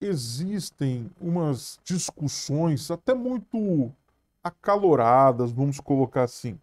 existem umas discussões até muito acaloradas, vamos colocar assim,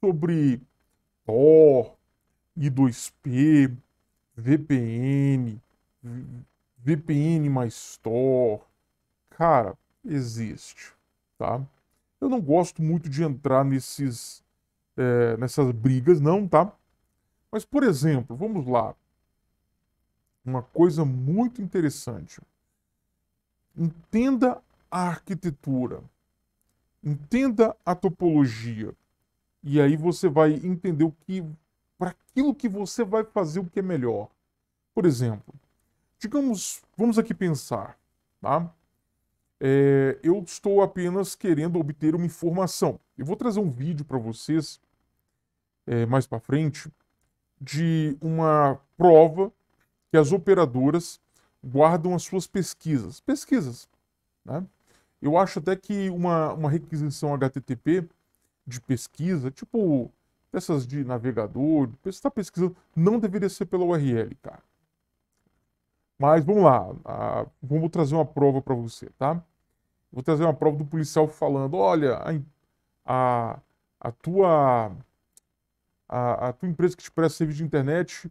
sobre Tor, I2P, VPN, VPN mais Tor. Cara, existe, tá? Eu não gosto muito de entrar nesses, é, nessas brigas, não, tá? Mas, por exemplo, vamos lá uma coisa muito interessante. Entenda a arquitetura, entenda a topologia, e aí você vai entender o que para aquilo que você vai fazer o que é melhor. Por exemplo, digamos, vamos aqui pensar, tá? É, eu estou apenas querendo obter uma informação. Eu vou trazer um vídeo para vocês é, mais para frente de uma prova que as operadoras guardam as suas pesquisas. Pesquisas. Né? Eu acho até que uma, uma requisição HTTP de pesquisa, tipo essas de navegador, você está pesquisando, não deveria ser pela URL, cara. Mas vamos lá, a, vamos trazer uma prova para você, tá? Vou trazer uma prova do policial falando, olha, a, a, a tua a, a tua empresa que te presta serviço de internet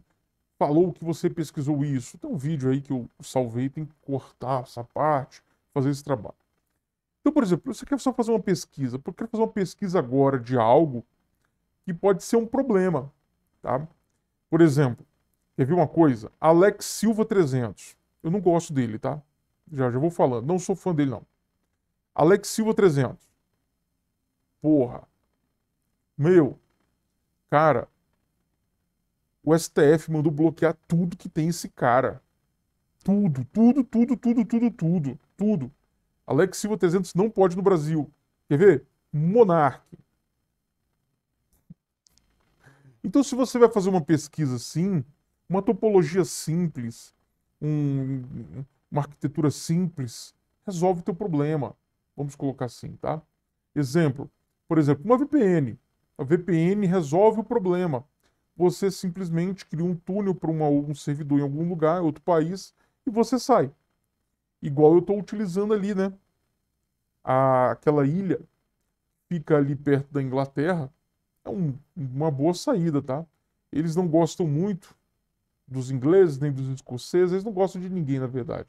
falou que você pesquisou isso. Tem um vídeo aí que eu salvei, tem que cortar essa parte, fazer esse trabalho. Então, por exemplo, você quer só fazer uma pesquisa, porque eu quero fazer uma pesquisa agora de algo que pode ser um problema, tá? Por exemplo, quer ver uma coisa? Alex Silva 300. Eu não gosto dele, tá? Já, já vou falando. Não sou fã dele, não. Alex Silva 300. Porra. Meu, cara, o STF mandou bloquear tudo que tem esse cara. Tudo, tudo, tudo, tudo, tudo, tudo, tudo. Alex Silva 300 não pode no Brasil. Quer ver? Monarque. Então, se você vai fazer uma pesquisa assim, uma topologia simples, um, uma arquitetura simples, resolve o teu problema. Vamos colocar assim, tá? Exemplo. Por exemplo, uma VPN. A VPN resolve o problema você simplesmente cria um túnel para um servidor em algum lugar, em outro país, e você sai. Igual eu estou utilizando ali, né? A, aquela ilha fica ali perto da Inglaterra, é um, uma boa saída, tá? Eles não gostam muito dos ingleses nem dos escoceses, eles não gostam de ninguém, na verdade.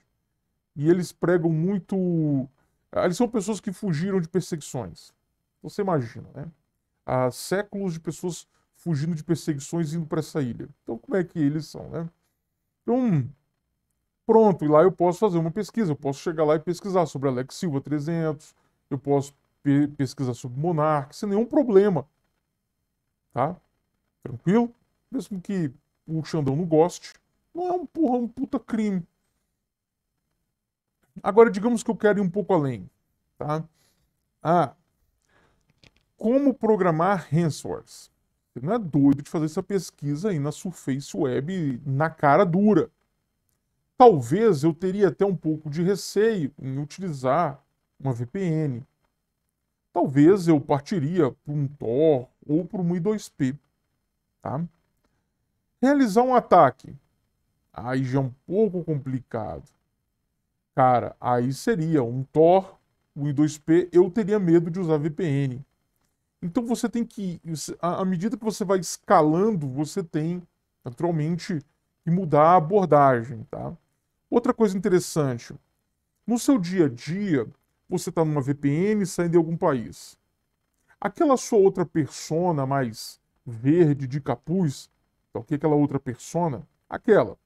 E eles pregam muito. Ah, eles são pessoas que fugiram de perseguições. Você imagina, né? Há séculos de pessoas fugindo de perseguições indo para essa ilha. Então, como é que eles são, né? Então, pronto, e lá eu posso fazer uma pesquisa, eu posso chegar lá e pesquisar sobre Alex Silva 300, eu posso pe pesquisar sobre Monark, sem nenhum problema. Tá? Tranquilo? Mesmo que o Xandão não goste, não é um porra, um puta crime. Agora, digamos que eu quero ir um pouco além, tá? Ah, como programar ransomwares? Você não é doido de fazer essa pesquisa aí na Surface Web na cara dura. Talvez eu teria até um pouco de receio em utilizar uma VPN. Talvez eu partiria para um Tor ou para um I2P. Tá? Realizar um ataque. Aí já é um pouco complicado. Cara, aí seria um Tor, um I2P, eu teria medo de usar VPN. Então você tem que. À medida que você vai escalando, você tem, naturalmente, que mudar a abordagem. Tá? Outra coisa interessante: no seu dia a dia, você está numa VPN saindo de algum país. Aquela sua outra persona mais verde de capuz, então, tá que aquela outra persona, aquela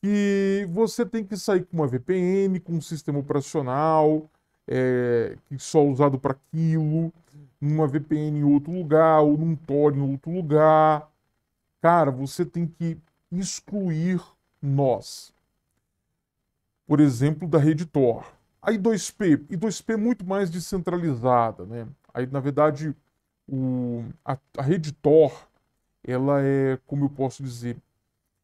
que você tem que sair com uma VPN, com um sistema operacional é, que só é usado para aquilo, numa VPN em outro lugar, ou num Tor em outro lugar. Cara, você tem que excluir nós. Por exemplo, da rede Tor. A I2P, I2P é muito mais descentralizada, né? Aí, na verdade, o, a, a rede Tor, ela é, como eu posso dizer,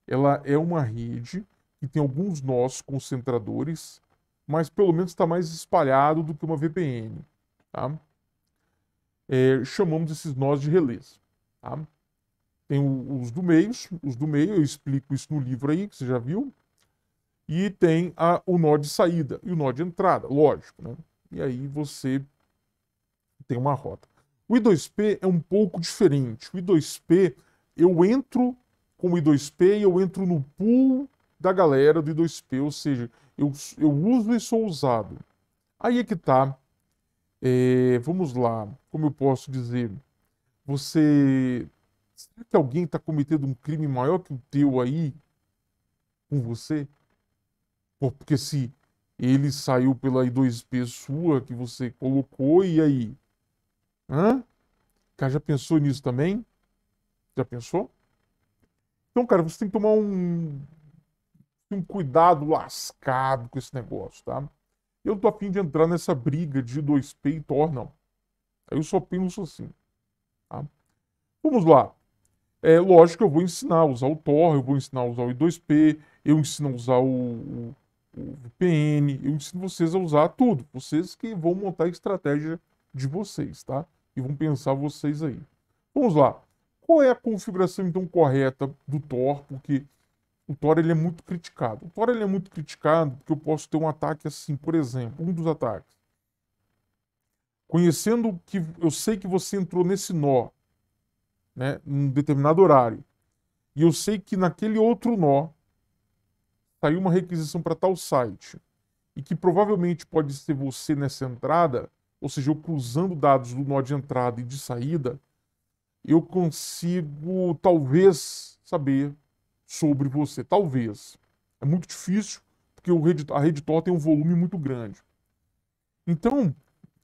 ela é uma rede que tem alguns nós concentradores, mas pelo menos está mais espalhado do que uma VPN, tá? é, chamamos esses nós de relés. Tá? Tem o, os do meio, os do meio, eu explico isso no livro aí, que você já viu. E tem a, o nó de saída e o nó de entrada, lógico. Né? E aí você tem uma rota. O I2P é um pouco diferente. O I2P, eu entro com o I2P e eu entro no pool da galera do I2P, ou seja, eu, eu uso e sou usado. Aí é que está é, vamos lá, como eu posso dizer? Você. Será que alguém está cometendo um crime maior que o teu aí com você? Porque se ele saiu pela I2P sua que você colocou, e aí? Hã? Cara, já pensou nisso também? Já pensou? Então, cara, você tem que tomar um, um cuidado lascado com esse negócio, tá? Eu tô afim de entrar nessa briga de 2P e Tor, não. Eu só penso assim. Tá? Vamos lá. É lógico que eu vou ensinar a usar o Tor, eu vou ensinar a usar o I2P, eu ensino a usar o, o, o VPN, eu ensino vocês a usar tudo. Vocês que vão montar a estratégia de vocês, tá? E vão pensar vocês aí. Vamos lá. Qual é a configuração então correta do Tor? Porque o Thor ele é muito criticado. O Thor ele é muito criticado porque eu posso ter um ataque assim, por exemplo, um dos ataques. Conhecendo que eu sei que você entrou nesse nó, né, num determinado horário, e eu sei que naquele outro nó saiu uma requisição para tal site, e que provavelmente pode ser você nessa entrada, ou seja, eu cruzando dados do nó de entrada e de saída, eu consigo talvez saber sobre você. Talvez. É muito difícil, porque a tor tem um volume muito grande. Então,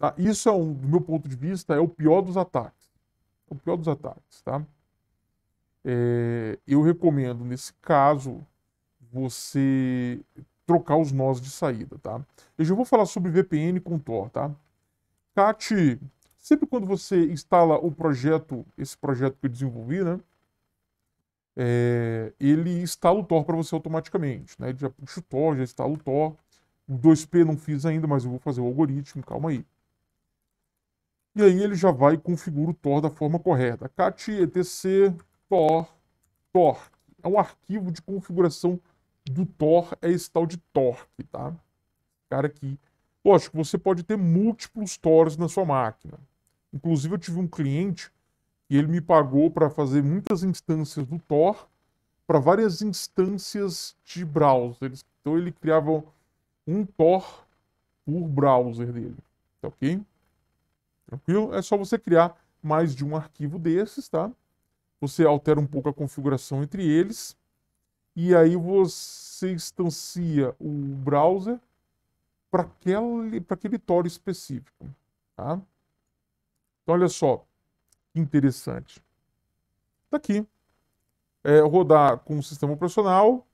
ah, isso é um, do meu ponto de vista, é o pior dos ataques. É o pior dos ataques, tá? É, eu recomendo, nesse caso, você trocar os nós de saída, tá? Eu já vou falar sobre VPN com Tor, tá? Cat, sempre quando você instala o projeto, esse projeto que eu desenvolvi, né? é, ele instala o Tor para você automaticamente. Né? Ele já puxa o Tor, já instala o Tor. O 2P não fiz ainda, mas eu vou fazer o algoritmo, calma aí. E aí ele já vai e configura o Tor da forma correta. cat etc tor tor. É um arquivo de configuração do Tor, é esse tal de torque, tá? Cara aqui. Lógico, você pode ter múltiplos Tors na sua máquina. Inclusive eu tive um cliente e ele me pagou para fazer muitas instâncias do Tor para várias instâncias de browsers. Então ele criava um Tor por browser dele, tá ok? Tranquilo? É só você criar mais de um arquivo desses, tá? Você altera um pouco a configuração entre eles e aí você instancia o browser para aquele, pra aquele Tor específico, tá? Então olha só, interessante. Está aqui. É, rodar com o sistema operacional,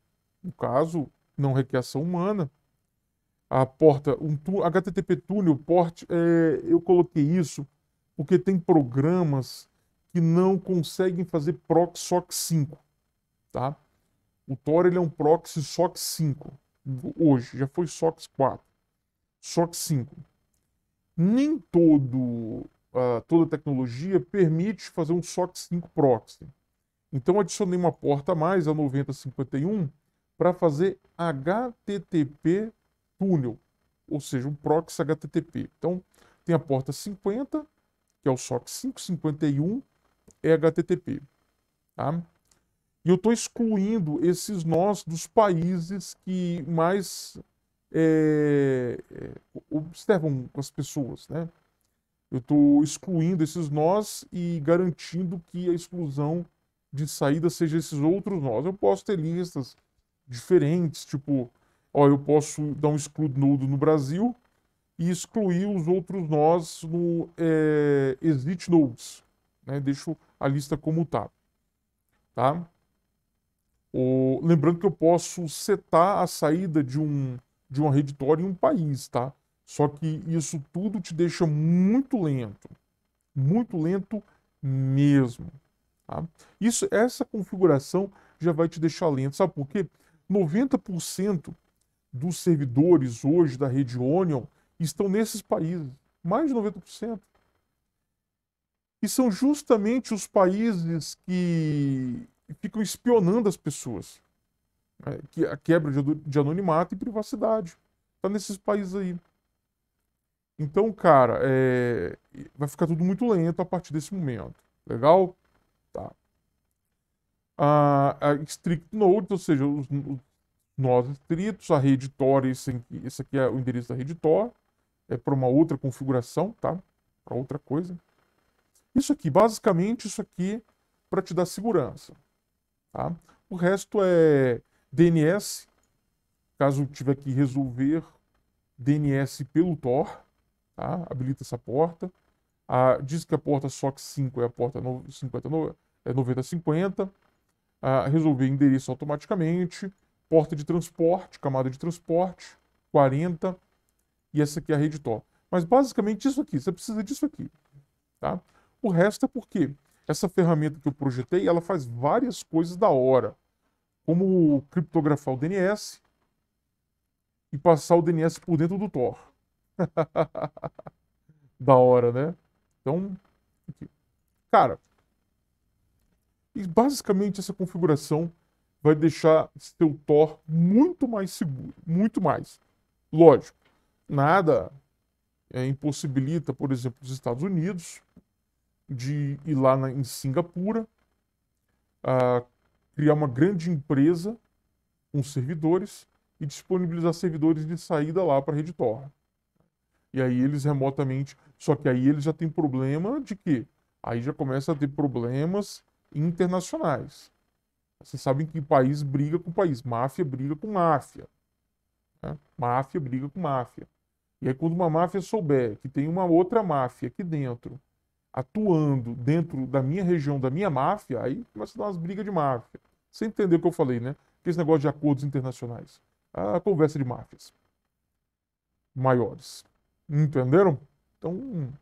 no caso, não requer ação humana. A porta, um tu, HTTP túnel, port, é, eu coloquei isso porque tem programas que não conseguem fazer proxy SOC 5, tá? O Tor ele é um proxy SOC 5 hoje, já foi SOC 4, SOC 5. Nem todo uh, toda a tecnologia permite fazer um SOC 5 proxy. Então adicionei uma porta a mais, a 9051, para fazer HTTP túnel, ou seja, um proxy HTTP. Então tem a porta 50, que é o SOC 551, é HTTP. Tá? E eu estou excluindo esses nós dos países que mais é, é observam as pessoas, né? Eu estou excluindo esses nós e garantindo que a exclusão de saída seja esses outros nós. Eu posso ter listas diferentes, tipo, ó, eu posso dar um exclude node no Brasil e excluir os outros nós no é, exit nodes. Né? Deixo a lista como está. Tá? O, lembrando que eu posso setar a saída de, um, de uma reditória em um país, tá? Só que isso tudo te deixa muito lento, muito lento mesmo. Tá? Isso, essa configuração já vai te deixar lento. Sabe por quê? 90% dos servidores hoje da rede Onion estão nesses países. Mais de 90%. E são justamente os países que ficam espionando as pessoas. Né? Que é a quebra de anonimato e privacidade. Está nesses países aí. Então, cara, é... vai ficar tudo muito lento a partir desse momento. Legal? Tá. A, a strict node ou seja, os, os nós estritos, a rede Tor, esse, esse aqui é o endereço da rede Tor, é para uma outra configuração, tá? Para outra coisa. Isso aqui, basicamente, isso aqui para te dar segurança, tá? O resto é DNS, caso tiver que resolver DNS pelo Tor, tá? habilita essa porta. diz que a porta SOC 5 é a porta no, é 9050. resolver endereço automaticamente. Porta de transporte, camada de transporte, 40. E essa aqui é a rede Tor. Mas basicamente isso aqui, você precisa disso aqui. Tá? O resto é porque essa ferramenta que eu projetei, ela faz várias coisas da hora. Como criptografar o DNS e passar o DNS por dentro do Tor. da hora, né? Então, aqui. cara, e basicamente essa configuração vai deixar seu Tor muito mais seguro, muito mais. Lógico, nada é, impossibilita, por exemplo, os Estados Unidos de ir lá na, em Singapura, a, criar uma grande empresa com servidores e disponibilizar servidores de saída lá para a rede Tor. E aí eles remotamente. Só que aí eles já têm problema de quê? Aí já começa a ter problemas internacionais. Vocês sabem que país briga com país, máfia briga com máfia. Né? Máfia briga com máfia. E aí, quando uma máfia souber que tem uma outra máfia aqui dentro, atuando dentro da minha região, da minha máfia, aí começa a dar umas brigas de máfia. Você entendeu o que eu falei, né? Que esse negócio de acordos internacionais. A ah, conversa de máfias maiores. Entenderam? Então,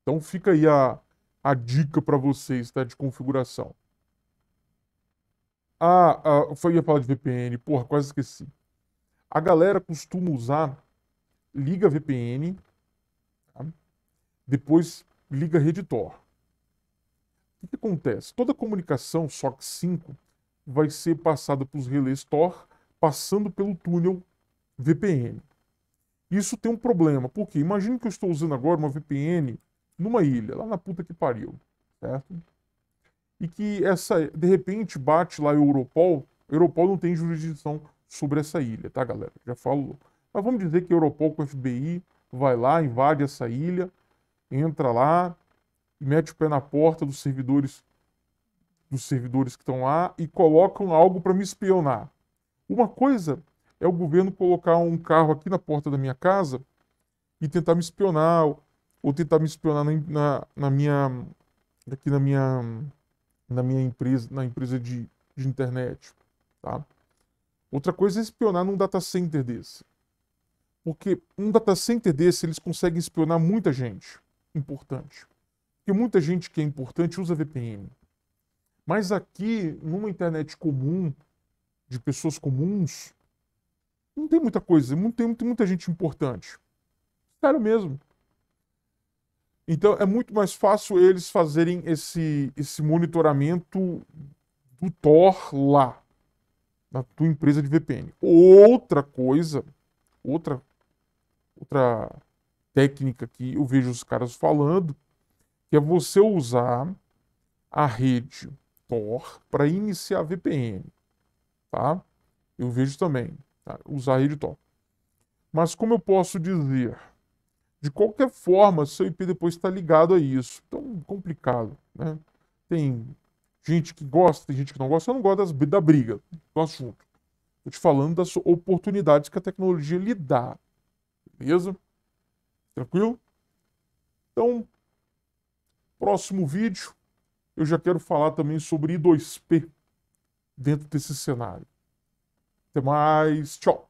então fica aí a, a dica para vocês tá, de configuração. Ah, ah, foi ia falar de VPN, porra, quase esqueci. A galera costuma usar, liga VPN, tá? depois liga Reditor. O que, que, acontece? Toda comunicação SOC 5 vai ser passada para os relés Tor, passando pelo túnel VPN. Isso tem um problema, porque imagine que eu estou usando agora uma VPN numa ilha, lá na puta que pariu, certo? E que essa, de repente, bate lá a Europol. A Europol não tem jurisdição sobre essa ilha, tá, galera? Já falo. Mas vamos dizer que a Europol com o FBI vai lá, invade essa ilha, entra lá e mete o pé na porta dos servidores dos servidores que estão lá e colocam algo para me espionar. Uma coisa é o governo colocar um carro aqui na porta da minha casa e tentar me espionar, ou tentar me espionar na, na, na minha. aqui na minha. na minha empresa, na empresa de, de internet. Tá? Outra coisa é espionar num data center desse. Porque um data center desse eles conseguem espionar muita gente importante. Porque muita gente que é importante usa VPN. Mas aqui, numa internet comum, de pessoas comuns, não tem muita coisa, não tem, tem muita gente importante. Sério mesmo. Então é muito mais fácil eles fazerem esse, esse monitoramento do Tor lá, na tua empresa de VPN. Outra coisa, outra, outra técnica que eu vejo os caras falando, que é você usar a rede Tor para iniciar a VPN. Tá? Eu vejo também. Tá? usar rede top. Mas como eu posso dizer? De qualquer forma, seu IP depois está ligado a isso. Então, complicado. Né? Tem gente que gosta, tem gente que não gosta. Eu não gosto das, da briga, do assunto. Estou te falando das oportunidades que a tecnologia lhe dá. Beleza? Tranquilo? Então, próximo vídeo, eu já quero falar também sobre I2P dentro desse cenário. Até mais. Tchau.